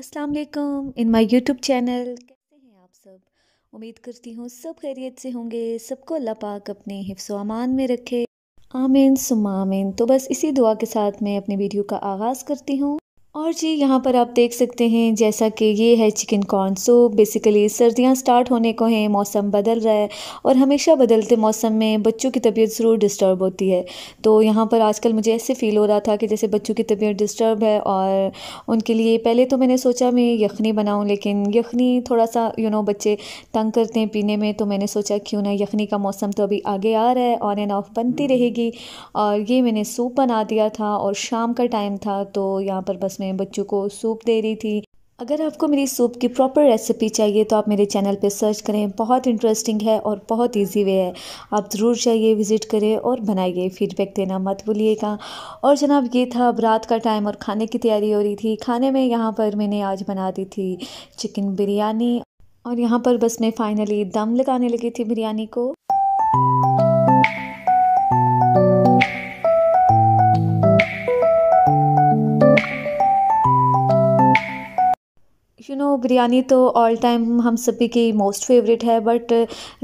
अस्सलाम वालेकुम in my YouTube channel कैसे हैं आप सब उम्मीद करती हूँ सब खैरियत से होंगे सबको अल्लाह पाक अपने हिफ्स अमान में रखे आमीन सुमा आमीन तो बस इसी दुआ के साथ मैं अपनी वीडियो का आगाज़ करती हूँ और जी यहाँ पर आप देख सकते हैं जैसा कि ये है चिकन कॉर्न सूप बेसिकली सर्दियाँ स्टार्ट होने को हैं मौसम बदल रहा है और हमेशा बदलते मौसम में बच्चों की तबीयत ज़रूर डिस्टर्ब होती है तो यहाँ पर आजकल मुझे ऐसे फील हो रहा था कि जैसे बच्चों की तबीयत डिस्टर्ब है और उनके लिए पहले तो मैंने सोचा मैं यखनी बनाऊँ लेकिन यखनी थोड़ा सा यू नो बच्चे तंग करते हैं पीने में तो मैंने सोचा क्यों ना यखनी का मौसम तो अभी आगे आ रहा है ऑन एंड ऑफ बनती हम्म। रहेगी और ये मैंने सूप बना दिया था और शाम का टाइम था तो यहाँ पर बस उसमें बच्चों को सूप दे रही थी अगर आपको मेरी सूप की प्रॉपर रेसिपी चाहिए तो आप मेरे चैनल पे सर्च करें बहुत इंटरेस्टिंग है और बहुत इजी वे है आप ज़रूर जाइए विज़िट करें और बनाइए फीडबैक देना मत भूलिएगा और जनाब ये था अब रात का टाइम और खाने की तैयारी हो रही थी खाने में यहाँ पर मैंने आज बना दी थी चिकन बिरयानी और यहाँ पर बस मैं फ़ाइनली दम लगाने लगी थी बिरयानी को बिरयानी तो ऑल टाइम हम सभी की मोस्ट फेवरेट है बट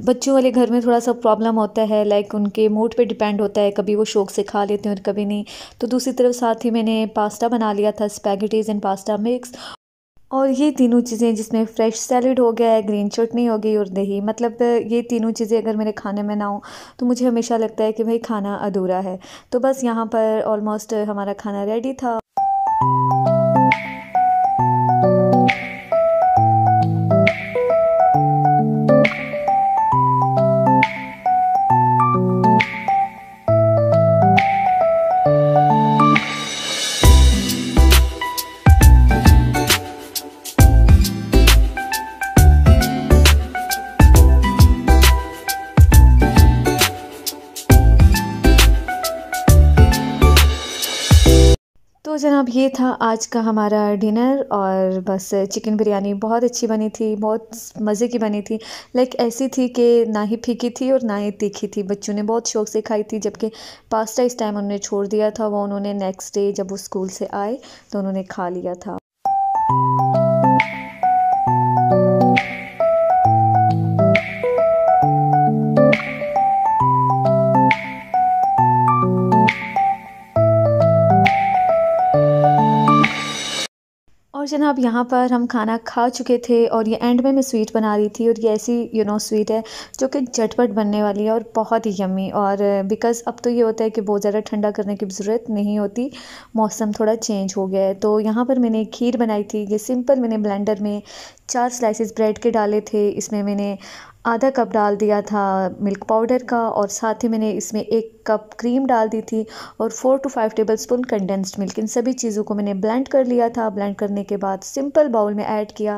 बच्चों वाले घर में थोड़ा सा प्रॉब्लम होता है लाइक उनके मूड पे डिपेंड होता है कभी वो शौक से खा लेते हैं और कभी नहीं तो दूसरी तरफ साथ ही मैंने पास्ता बना लिया था स्पैगेटीज़ एंड पास्ता मिक्स और ये तीनों चीज़ें जिसमें फ्रेश सैलड हो गया है ग्रीन चटनी हो गई और दही मतलब ये तीनों चीज़ें अगर मेरे खाने में ना हो तो मुझे हमेशा लगता है कि भाई खाना अधूरा है तो बस यहाँ पर ऑलमोस्ट हमारा खाना रेडी था जनाब ये था आज का हमारा डिनर और बस चिकन बिरयानी बहुत अच्छी बनी थी बहुत मज़े की बनी थी लाइक ऐसी थी कि ना ही फीकी थी और ना ही तीखी थी बच्चों ने बहुत शौक से खाई थी जबकि पास्ता इस टाइम उन्होंने छोड़ दिया था वो उन्होंने नेक्स्ट डे जब वो स्कूल से आए तो उन्होंने खा लिया था जनाब यहाँ पर हम खाना खा चुके थे और ये एंड में मैं स्वीट बना रही थी और ये ऐसी यू नो स्वीट है जो कि झटपट बनने वाली है और बहुत ही यमी और बिकॉज़ अब तो ये होता है कि बहुत ज़्यादा ठंडा करने की ज़रूरत नहीं होती मौसम थोड़ा चेंज हो गया है तो यहाँ पर मैंने खीर बनाई थी ये सिंपल मैंने ब्लेंडर में चार स्लाइसेस ब्रेड के डाले थे इसमें मैंने आधा कप डाल दिया था मिल्क पाउडर का और साथ ही मैंने इसमें एक कप क्रीम डाल दी थी और four two five tablespoon condensed milk इन सभी चीज़ों को मैंने ब्लेंड कर लिया था ब्लेंड करने के बाद सिंपल बाउल में ऐड किया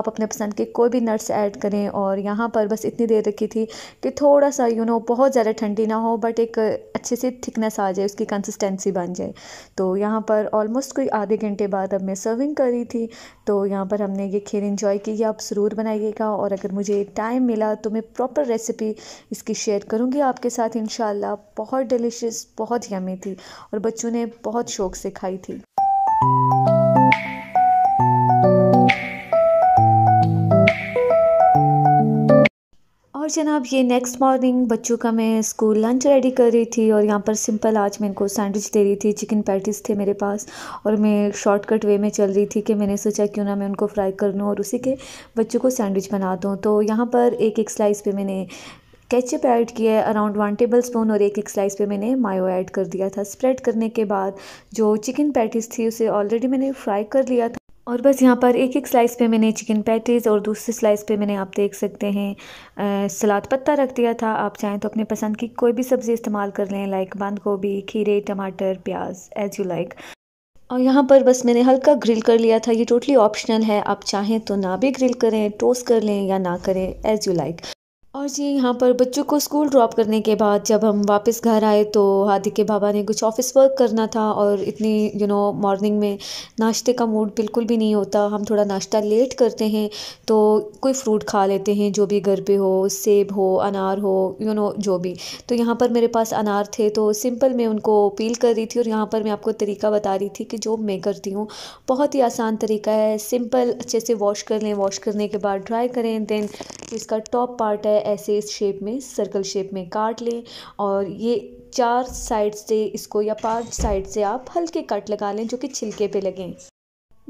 आप अपने पसंद के कोई भी नट्स ऐड करें और यहाँ पर बस इतनी देर रखी थी कि थोड़ा सा यू नो बहुत ज़्यादा ठंडी ना हो बट एक अच्छे से थिकनेस आ जाए उसकी कंसिस्टेंसी बन जाए तो यहाँ पर ऑलमोस्ट कोई आधे घंटे बाद अब मैं सर्विंग करी थी तो यहाँ पर हमने ये खीर इंजॉय इन्जॉय की आप ज़रूर बनाइएगा और अगर मुझे टाइम मिला तो मैं प्रॉपर रेसिपी इसकी शेयर करूँगी आपके साथ इन बहुत डिलिशियस बहुत यमी थी और बच्चों ने बहुत शौक़ से खाई थी जनाब ये नेक्स्ट मॉर्निंग बच्चों का मैं स्कूल लंच रेडी कर रही थी और यहाँ पर सिंपल आज मैं इनको सैंडविच दे रही थी चिकन पैटिस थे मेरे पास और मैं शॉर्टकट वे में चल रही थी कि मैंने सोचा क्यों ना मैं उनको फ्राई कर लूँ और उसी के बच्चों को सैंडविच बना दूँ तो यहाँ पर एक एक स्लाइस पे मैंने केचप ऐड किया है अराउंड वन टेबल स्पून और एक एक स्लाइस पे मैंने मायो ऐड कर दिया था स्प्रेड करने के बाद जो चिकन पैटिस थी उसे ऑलरेडी मैंने फ्राई कर लिया था और बस यहाँ पर एक एक स्लाइस पे मैंने चिकन पैटीज़ और दूसरी स्लाइस पे मैंने आप देख सकते हैं सलाद पत्ता रख दिया था आप चाहें तो अपने पसंद की कोई भी सब्ज़ी इस्तेमाल कर लें लाइक बंद गोभी खीरे टमाटर प्याज एज यू लाइक और यहाँ पर बस मैंने हल्का ग्रिल कर लिया था ये टोटली ऑप्शनल है आप चाहें तो ना भी ग्रिल करें टोस्ट कर लें या ना करें एज़ यू लाइक और जी यहाँ पर बच्चों को स्कूल ड्रॉप करने के बाद जब हम वापस घर आए तो हार्दिक के बाबा ने कुछ ऑफिस वर्क करना था और इतनी यू नो मॉर्निंग में नाश्ते का मूड बिल्कुल भी नहीं होता हम थोड़ा नाश्ता लेट करते हैं तो कोई फ्रूट खा लेते हैं जो भी घर पे हो सेब हो अनार हो यू you नो know, जो भी तो यहाँ पर मेरे पास अनार थे तो सिंपल मैं उनको पील कर रही थी और यहाँ पर मैं आपको तरीका बता रही थी कि जो मैं करती हूँ बहुत ही आसान तरीका है सिंपल अच्छे से वॉश कर लें वॉश करने के बाद ड्राई करें देन इसका टॉप पार्ट है ऐसे इस शेप में सर्कल शेप में काट लें और ये चार साइड से इसको या पांच साइड से आप हल्के कट लगा लें जो कि छिलके पे लगें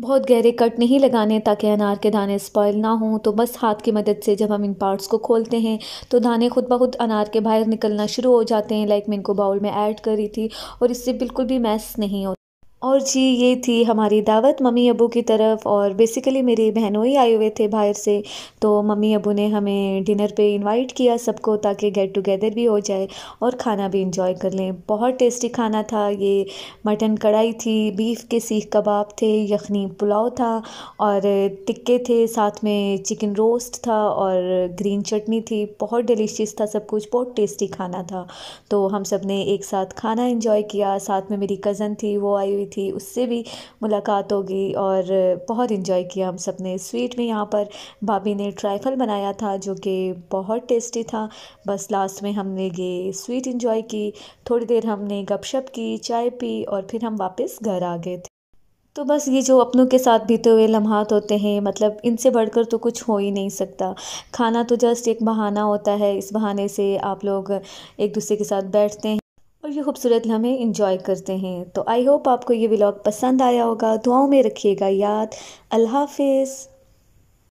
बहुत गहरे कट नहीं लगाने ताकि अनार के दाने स्पॉयल ना हों तो बस हाथ की मदद से जब हम इन पार्ट्स को खोलते हैं तो दाने खुद ब खुद अनार के बाहर निकलना शुरू हो जाते हैं लाइक मैं इनको बाउल में ऐड कर रही थी और इससे बिल्कुल भी मैस नहीं होता और जी ये थी हमारी दावत मम्मी अबू की तरफ और बेसिकली मेरी बहनों ही आए हुए थे बाहर से तो मम्मी अबू ने हमें डिनर पे इनवाइट किया सबको ताकि गेट टुगेदर भी हो जाए और खाना भी इंजॉय कर लें बहुत टेस्टी खाना था ये मटन कढ़ाई थी बीफ के सीख कबाब थे यखनी पुलाव था और टिक्के थे साथ में चिकन रोस्ट था और ग्रीन चटनी थी बहुत डिलीशियस था सब कुछ बहुत टेस्टी खाना था तो हम सब ने एक साथ खाना इंजॉय किया साथ में मेरी कज़न थी वो आई हुई थी उससे भी मुलाकात होगी और बहुत इन्जॉय किया हम सब ने स्वीट में यहाँ पर भाभी ने ट्राइफल बनाया था जो कि बहुत टेस्टी था बस लास्ट में हमने ये स्वीट इन्जॉय की थोड़ी देर हमने गपशप की चाय पी और फिर हम वापस घर आ गए थे तो बस ये जो अपनों के साथ बीते हुए लम्हात होते हैं मतलब इनसे बढ़कर तो कुछ हो ही नहीं सकता खाना तो जस्ट एक बहाना होता है इस बहाने से आप लोग एक दूसरे के साथ बैठते हैं ये खूबसूरत लम्हे इंजॉय करते हैं तो आई होप आपको ये ब्लॉग पसंद आया होगा दुआओं में रखिएगा याद अल्लाह हाफिज़